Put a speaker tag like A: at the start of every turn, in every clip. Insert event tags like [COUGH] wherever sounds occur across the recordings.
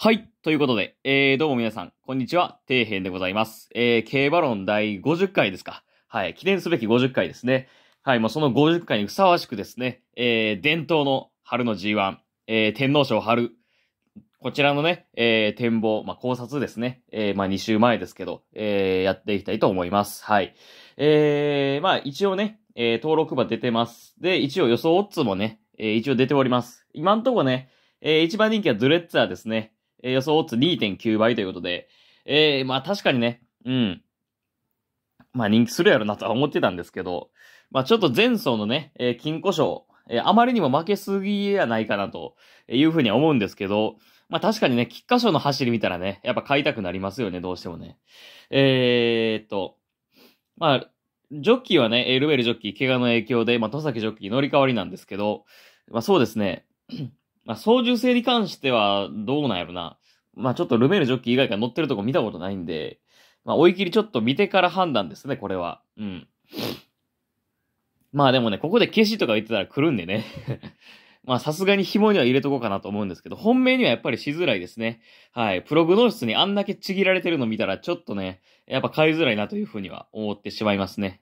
A: はい。ということで、えー、どうも皆さん、こんにちは。底辺でございます。えー、競馬論第50回ですか。はい。記念すべき50回ですね。はい。もうその50回にふさわしくですね、えー、伝統の春の G1、えー、天皇賞春、こちらのね、えー、展望、まあ、考察ですね。えー、まあ、2週前ですけど、えー、やっていきたいと思います。はい。えー、まあ、一応ね、えー、登録馬出てます。で、一応予想オッズもね、えー、一応出ております。今んとこね、えー、一番人気はドゥレッツァーですね。えー、予想オッズ2.9倍ということで、えー、まあ確かにね、うん。まあ人気するやろなとは思ってたんですけど、まあちょっと前走のね、えー、金庫賞、えー、あまりにも負けすぎやないかなというふうに思うんですけど、まあ確かにね、菊花賞の走り見たらね、やっぱ買いたくなりますよね、どうしてもね。えー、っと、まあ、ジョッキーはね、ルベルジョッキー、怪我の影響で、まあ、戸崎ジョッキー乗り換わりなんですけど、まあそうですね。まあ、操縦性に関しては、どうなんやろな。まあ、ちょっとルメールジョッキー以外から乗ってるとこ見たことないんで、まあ、追い切りちょっと見てから判断ですね、これは。うん。まあでもね、ここで消しとか言ってたら来るんでね。[LAUGHS] まあさすがに紐には入れとこうかなと思うんですけど、本命にはやっぱりしづらいですね。はい。プログノースにあんだけちぎられてるの見たら、ちょっとね、やっぱ買いづらいなというふうには思ってしまいますね。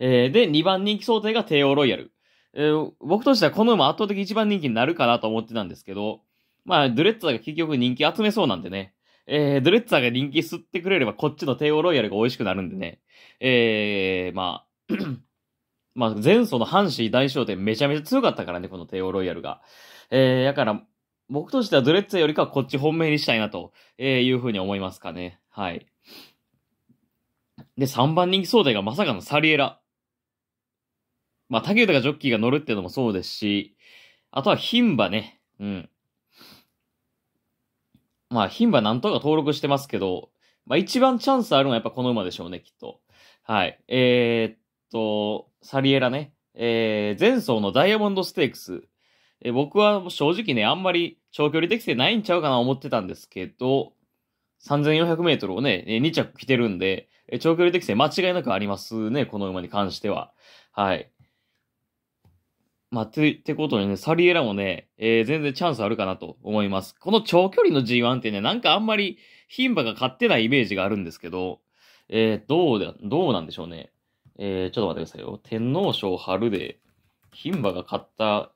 A: えー、で、2番人気想定が帝王ロイヤル。えー、僕としてはこの馬圧倒的一番人気になるかなと思ってたんですけど、まあ、ドレッツァーが結局人気集めそうなんでね、えー、ドレッツァーが人気吸ってくれればこっちの帝王ロイヤルが美味しくなるんでね、えー、まあ、[CLEARS THROAT] まあ、前走の阪神大商店めちゃめちゃ強かったからね、この帝王ロイヤルが。えー、だから、僕としてはドレッツァーよりかはこっち本命にしたいなと、えいうふうに思いますかね。はい。で、3番人気相対がまさかのサリエラ。まあ、竹豊ジョッキーが乗るっていうのもそうですし、あとは牝馬ね。うん。まあ、牝馬なんとか登録してますけど、まあ、一番チャンスあるのはやっぱこの馬でしょうね、きっと。はい。えー、っと、サリエラね。えー、前走のダイヤモンドステークス。えー、僕は正直ね、あんまり長距離適性ないんちゃうかな思ってたんですけど、3400メートルをね、2着着てるんで、長距離適性間違いなくありますね、この馬に関しては。はい。まあ、て、てことにね、サリエラもね、えー、全然チャンスあるかなと思います。この長距離の G1 ってね、なんかあんまり、牝馬が勝ってないイメージがあるんですけど、えー、どうで、どうなんでしょうね。えー、ちょっと待ってくださいよ。天皇賞春で、牝馬が勝った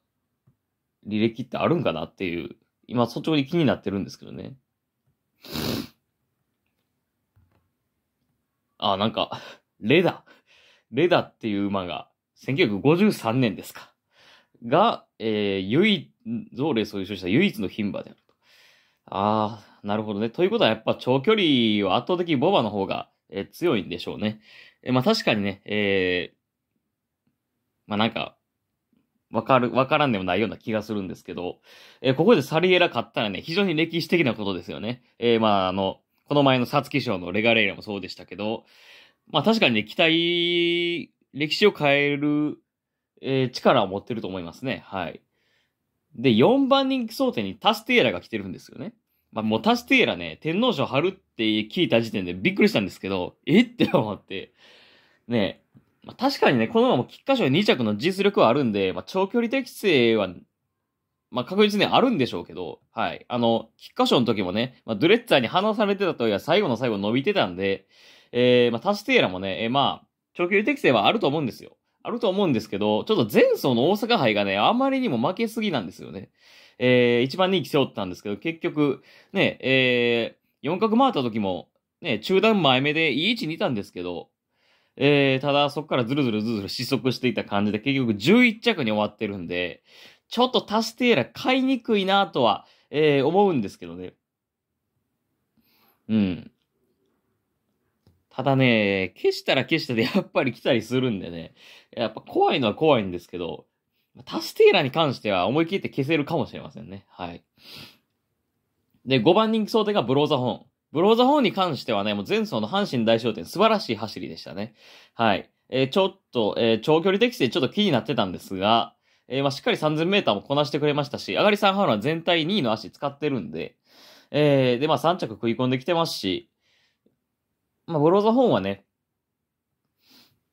A: 履歴ってあるんかなっていう、今、そっちに気になってるんですけどね。あ、なんか、レダ。レダっていう馬が、1953年ですか。が、えー、唯一、ゾーレイそういうした唯一の牝馬であると。ああ、なるほどね。ということはやっぱ長距離は圧倒的にボバの方が、えー、強いんでしょうね。えー、まあ確かにね、えー、まあなんか、わかる、わからんでもないような気がするんですけど、えー、ここでサリエラ勝ったらね、非常に歴史的なことですよね。えー、まああの、この前のサツキ賞のレガレイラもそうでしたけど、まあ確かにね、期待、歴史を変えるえー、力を持ってると思いますね。はい。で、4番人気争点にタスティエラが来てるんですよね。まあ、もうタスティエラね、天皇賞るって聞いた時点でびっくりしたんですけど、え [LAUGHS] って思って。ねまあ、確かにね、このまも菊花賞2着の実力はあるんで、まあ、長距離適性は、まあ、確実にあるんでしょうけど、はい。あの、菊花賞の時もね、まあ、ドレッツァーに離されてたといは最後の最後伸びてたんで、えー、まあ、タスティエラもね、えー、まあ、長距離適性はあると思うんですよ。あると思うんですけど、ちょっと前走の大阪杯がね、あまりにも負けすぎなんですよね。えー、一番人気背負ったんですけど、結局、ね、えー、4角回った時も、ね、中段前目でいい位置にいたんですけど、えー、ただそこからずるずるずるずる失速していた感じで、結局11着に終わってるんで、ちょっとタステーラ買いにくいなとは、えー、思うんですけどね。うん。ただね、消したら消したでやっぱり来たりするんでね、やっぱ怖いのは怖いんですけど、タステーラに関しては思い切って消せるかもしれませんね。はい。で、5番人気想定がブローザホーン。ブローザホーンに関してはね、もう前走の阪神大商店素晴らしい走りでしたね。はい。えー、ちょっと、えー、長距離適正ちょっと気になってたんですが、えー、まあ、しっかり3000メーターもこなしてくれましたし、上がり3ハウンは全体2位の足使ってるんで、えー、で、まあ、3着食い込んできてますし、まあ、ブローザホーンはね、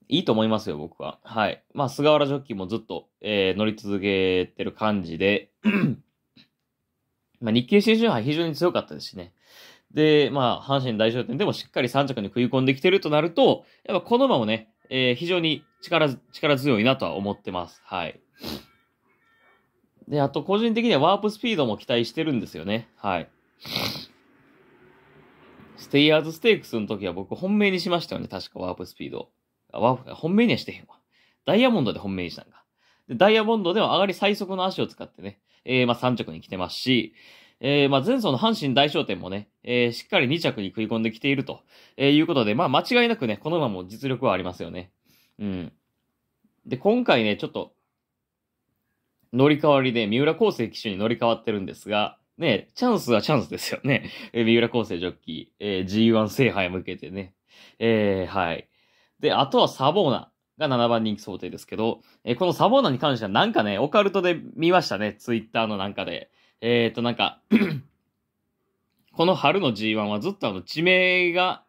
A: いいと思いますよ、僕は。はい。まあ、菅原ジョッキーもずっと、えー、乗り続けてる感じで、[CLEARS THROAT] まあ、日経新春杯非常に強かったですしね。で、まあ、阪神大賞典でもしっかり3着に食い込んできてるとなると、やっぱこの馬もね、えー、非常に力、力強いなとは思ってます。はい。で、あと個人的にはワープスピードも期待してるんですよね。はい。テイヤーズステークスの時は僕本命にしましたよね。確かワープスピード。ワープ、本命にはしてへんわ。ダイヤモンドで本命にしたんか。で、ダイヤモンドでは上がり最速の足を使ってね、えー、まあ3着に来てますし、えー、まあ前走の阪神大商店もね、えー、しっかり2着に食い込んできていると、えー、いうことで、まあ間違いなくね、この馬も実力はありますよね。うん。で、今回ね、ちょっと、乗り換わりで、三浦康生騎手に乗り換わってるんですが、ね、チャンスはチャンスですよね。[LAUGHS] え三浦厚生ジョッキー、えー、G1 制覇へ向けてね。えー、はい。で、あとはサボーナが7番人気想定ですけど、えー、このサボーナに関してはなんかね、オカルトで見ましたね。ツイッターのなんかで。えっ、ー、と、なんか [CLEARS THROAT] この春の G1 はずっとあの、地名が、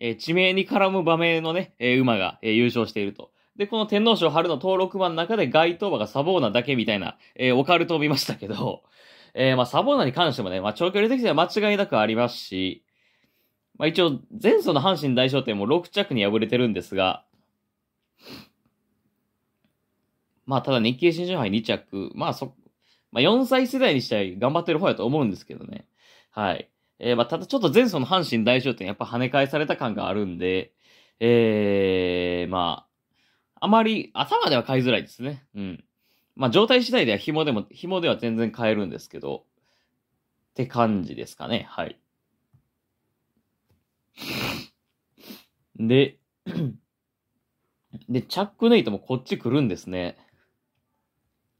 A: えー、地名に絡む場面のね、えー、馬が、えー、優勝していると。で、この天皇賞春の登録版の中で該当馬がサボーナだけみたいな、えー、オカルトを見ましたけど、えー、まあ、サボーナに関してもね、まあ、長距離的には間違いなくありますし、まあ、一応、前走の阪神大賞典も6着に敗れてるんですが、まあ、ただ日経新春杯2着、まあ、そ、まあ、4歳世代にしてい頑張ってる方やと思うんですけどね。はい。えー、まあ、ただちょっと前走の阪神大賞典やっぱ跳ね返された感があるんで、えー、まあ、あまり頭では買いづらいですね。うん。まあ状態次第では紐でも、紐では全然変えるんですけど、って感じですかね。はい。で、で、チャックネイトもこっち来るんですね。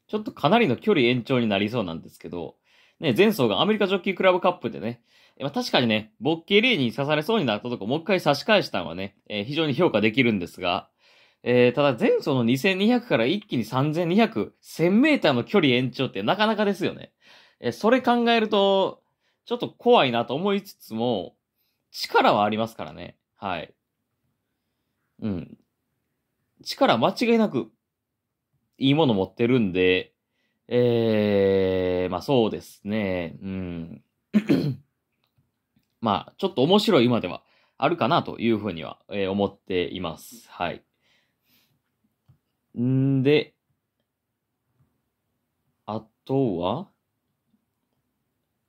A: ちょっとかなりの距離延長になりそうなんですけど、ね、前走がアメリカジョッキークラブカップでね、まあ、確かにね、ボッケリーに刺されそうになったとこもう一回差し返したのはね、えー、非常に評価できるんですが、えー、ただ前走の2200から一気に3200、1000メーターの距離延長ってなかなかですよね。えー、それ考えると、ちょっと怖いなと思いつつも、力はありますからね。はい。うん。力間違いなく、いいもの持ってるんで、えー、まあそうですね。うん。[COUGHS] まあ、ちょっと面白い今ではあるかなというふうには、えー、思っています。はい。んで、あとは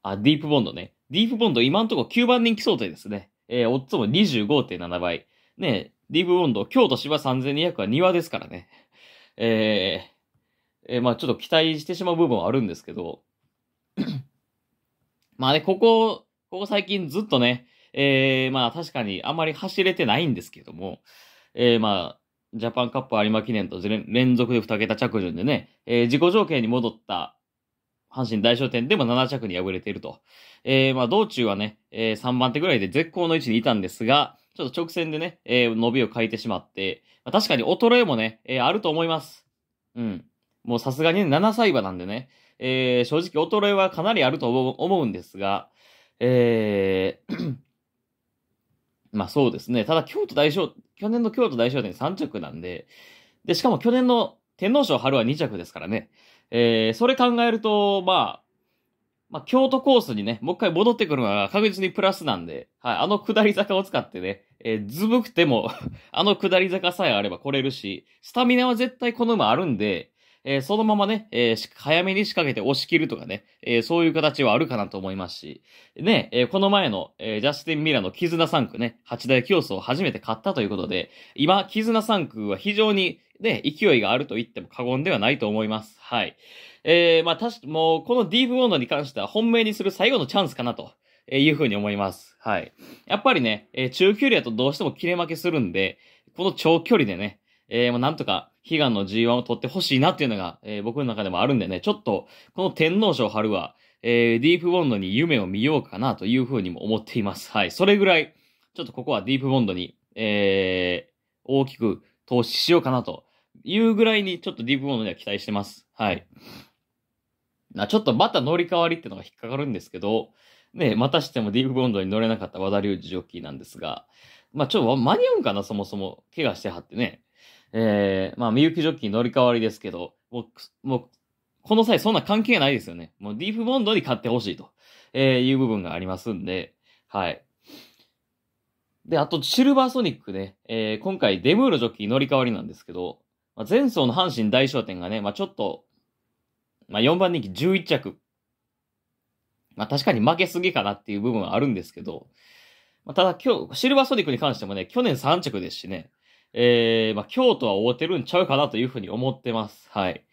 A: あ、ディープボンドね。ディープボンド今んとこ9番人気想定ですね。えー、オッツも25.7倍。ねディープボンド、京都芝3200は庭ですからね。えー、えー、まあちょっと期待してしまう部分はあるんですけど。[CLEARS THROAT] まあね、ここ、ここ最近ずっとね、えー、まあ確かにあんまり走れてないんですけども、えー、まあ、ジャパンカップ有馬記念と連続で2桁着順でね、えー、自己条件に戻った阪神大商店でも7着に敗れていると。えー、まあ道中はね、えー、3番手ぐらいで絶好の位置にいたんですが、ちょっと直線でね、えー、伸びを変えてしまって、まあ、確かに衰えもね、えー、あると思います。うん。もうさすがに、ね、7歳馬なんでね、えー、正直衰えはかなりあると思うんですが、えーまあそうですね。ただ京都大賞、去年の京都大賞で3着なんで、で、しかも去年の天皇賞春は2着ですからね。えー、それ考えると、まあ、まあ、京都コースにね、もう一回戻ってくるのが確実にプラスなんで、はい、あの下り坂を使ってね、えー、ずぶくても [LAUGHS] あの下り坂さえあれば来れるし、スタミナは絶対この馬あるんで、えそのままね、え早めに仕掛けて押し切るとかね、えそういう形はあるかなと思いますし、ね、えこの前の、えジャスティン・ミラの絆3区ね、八大競争を初めて買ったということで、今、絆3区は非常にね、勢いがあると言っても過言ではないと思います。はい。えー、まあ、確か、もう、このディープモンドに関しては本命にする最後のチャンスかなと。えいうふうに思います。はい。やっぱりね、え中距離だとどうしても切れ負けするんで、この長距離でね、えー、もうなんとか悲願の G1 を取ってほしいなっていうのが、えー、僕の中でもあるんでね、ちょっと、この天皇賞春は、えー、ディープボンドに夢を見ようかなというふうにも思っています。はい。それぐらい、ちょっとここはディープボンドに、えー、大きく投資しようかなというぐらいに、ちょっとディープボンドには期待してます。はい。な、ちょっとまた乗り換わりっていうのが引っかかるんですけど、ね、またしてもディープボンドに乗れなかった和田隆二ジョッキーなんですが、まあ、ちょっと間に合うんかな、そもそも。怪我してはってね。えー、まあ、みゆきジョッキー乗り換わりですけど、もう、もう、この際そんな関係ないですよね。もうディープボンドに買ってほしいと、えー、いう部分がありますんで、はい。で、あと、シルバーソニックね、えー、今回デムーロジョッキー乗り換わりなんですけど、まあ、前走の阪神大商店がね、まあ、ちょっと、まあ、4番人気11着。まあ、確かに負けすぎかなっていう部分はあるんですけど、まあ、ただ今日、シルバーソニックに関してもね、去年3着ですしね、えー、まあ、京都は覆ってるんちゃうかなというふうに思ってます。はい。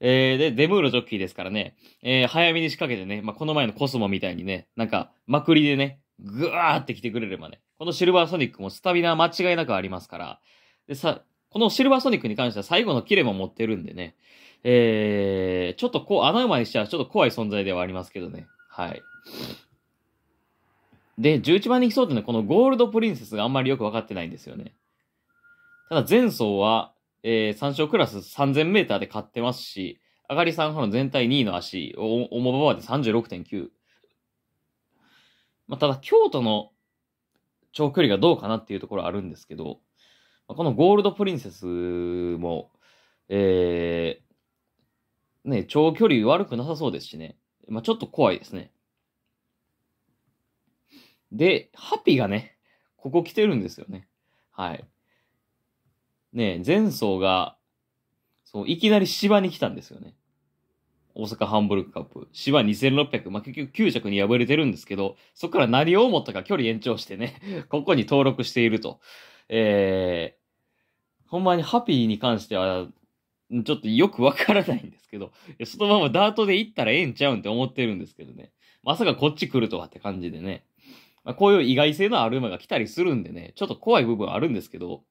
A: えー、で、デムーロジョッキーですからね、えー、早めに仕掛けてね、まあ、この前のコスモみたいにね、なんか、まくりでね、ぐわーって来てくれればね、このシルバーソニックもスタミナ間違いなくありますから、でさ、このシルバーソニックに関しては最後のキレも持ってるんでね、えー、ちょっとこう、穴馬にしちゃちょっと怖い存在ではありますけどね、はい。で、11番にそうってね、このゴールドプリンセスがあんまりよくわかってないんですよね。ただ前走は、えー、3勝クラス3000メーターで勝ってますし、上がり3んの全体2位の足、お、重馬場で36.9。まあ、ただ京都の長距離がどうかなっていうところあるんですけど、まあ、このゴールドプリンセスも、えー、ね、長距離悪くなさそうですしね。まあ、ちょっと怖いですね。で、ハピーがね、ここ来てるんですよね。はい。ね、前走が、そう、いきなり芝に来たんですよね。大阪ハンブルクカップ。芝2600。まあ、結局9着に敗れてるんですけど、そこから何を思ったか距離延長してね、[LAUGHS] ここに登録していると。えー、ほんまにハピーに関しては、ちょっとよくわからないんですけど、そのままダートで行ったらええんちゃうんって思ってるんですけどね。まさかこっち来るとはって感じでね。まあ、こういう意外性のある馬が来たりするんでね、ちょっと怖い部分あるんですけど、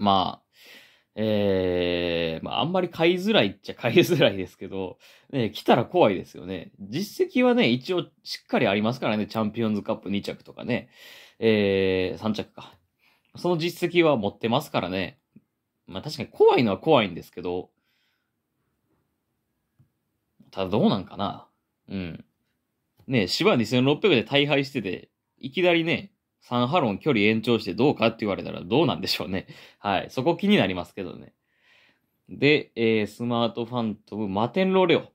A: まあ、ええー、まあ、あんまり買いづらいっちゃ買いづらいですけど、ね、来たら怖いですよね。実績はね、一応しっかりありますからね、チャンピオンズカップ2着とかね、ええー、3着か。その実績は持ってますからね。まあ確かに怖いのは怖いんですけど、ただどうなんかな。うん。ね、芝2600で大敗してて、いきなりね、サンハロン距離延長してどうかって言われたらどうなんでしょうね。[LAUGHS] はい。そこ気になりますけどね。で、えー、スマートファントム、マテンローレオ。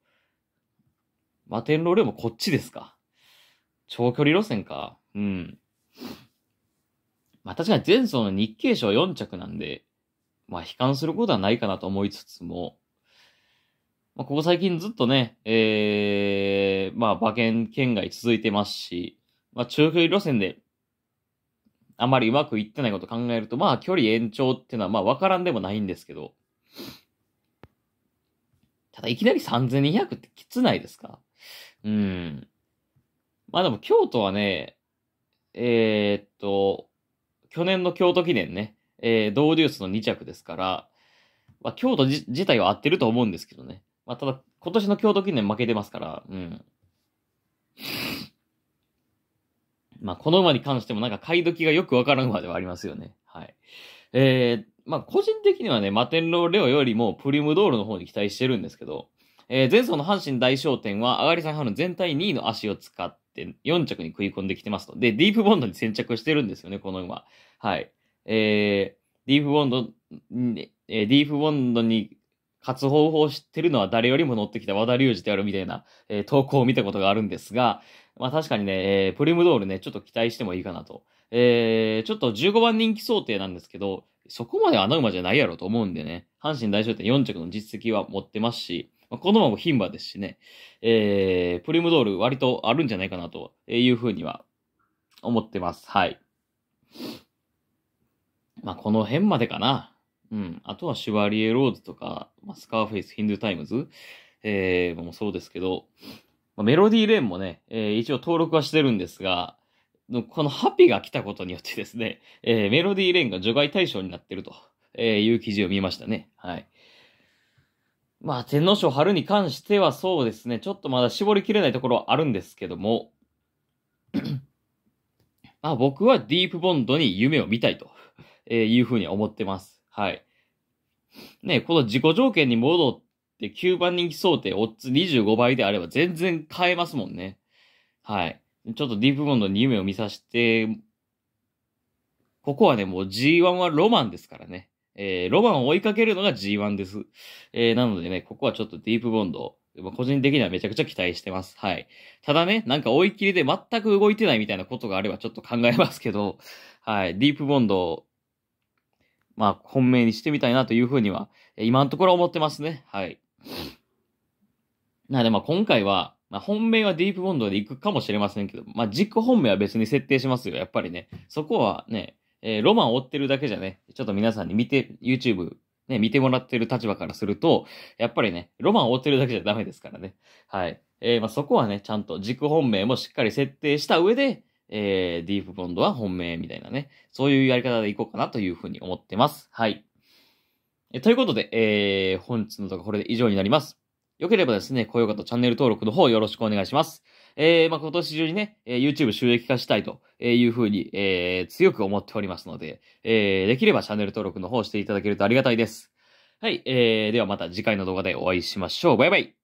A: マテンローレオもこっちですか。長距離路線か。うん。まあ確かに前走の日経賞4着なんで、まあ悲観することはないかなと思いつつも、まあここ最近ずっとね、ええー、まあ馬券圏外続いてますし、まあ中距離路線であまりうまくいってないこと考えると、まあ距離延長っていうのはまあわからんでもないんですけど、ただいきなり3200ってきつないですかうん。まあでも京都はね、えー、っと、去年の京都記念ね、えー、ドーデュースの2着ですから、まあ、京都自体は合ってると思うんですけどね。まあ、ただ、今年の京都記念負けてますから、うん。まあ、この馬に関してもなんか買い時がよくわからん馬ではありますよね。はい。えー、まあ、個人的にはね、マテンローレオよりもプリムドールの方に期待してるんですけど、えー、前走の阪神大商店は、上がりさん派全体2位の足を使って4着に食い込んできてますと。で、ディープボンドに先着してるんですよね、この馬。はい。えー、ディープボンド、えー、ディープボンドに勝つ方法を知ってるのは誰よりも乗ってきた和田隆二であるみたいな、えー、投稿を見たことがあるんですが、まあ確かにね、えー、プリムドールね、ちょっと期待してもいいかなと。えー、ちょっと15番人気想定なんですけど、そこまで穴馬じゃないやろと思うんでね、阪神大賞典4着の実績は持ってますし、まあ、このまも牝馬ですしね、えー、プリムドール割とあるんじゃないかなというふうには思ってます。はい。まあこの辺までかな。うん。あとはシュバリエローズとか、まあ、スカーフェイス、ヒンドゥタイムズ、えー、もそうですけど、まあ、メロディーレーンもね、えー、一応登録はしてるんですが、このハピが来たことによってですね、えー、メロディーレーンが除外対象になってると、えいう記事を見ましたね。はい。まあ、天皇賞春に関してはそうですね、ちょっとまだ絞りきれないところはあるんですけども、[CLEARS THROAT] まあ僕はディープボンドに夢を見たいと、えいうふうに思ってます。はい。ね、この自己条件に戻っで、9番人気想定、オッズ25倍であれば全然買えますもんね。はい。ちょっとディープボンドに夢を見させて、ここはね、もう G1 はロマンですからね。えー、ロマンを追いかけるのが G1 です。えー、なのでね、ここはちょっとディープボンド、個人的にはめちゃくちゃ期待してます。はい。ただね、なんか追い切りで全く動いてないみたいなことがあればちょっと考えますけど、はい。ディープボンド、まあ、本命にしてみたいなというふうには、今のところ思ってますね。はい。なのでまあ今回は、まあ、本命はディープボンドで行くかもしれませんけど、まあ軸本命は別に設定しますよ。やっぱりね。そこはね、えー、ロマンを追ってるだけじゃね、ちょっと皆さんに見て、YouTube ね、見てもらってる立場からすると、やっぱりね、ロマンを追ってるだけじゃダメですからね。はい。えー、まあ、そこはね、ちゃんと軸本命もしっかり設定した上で、えー、ディープボンドは本命みたいなね、そういうやり方でいこうかなというふうに思ってます。はい。えということで、えー、本日の動画これで以上になります。よければですね、高評価とチャンネル登録の方よろしくお願いします。えー、まあ、今年中にね、え YouTube 収益化したいというふうに、えー、強く思っておりますので、えー、できればチャンネル登録の方していただけるとありがたいです。はい、えー、ではまた次回の動画でお会いしましょう。バイバイ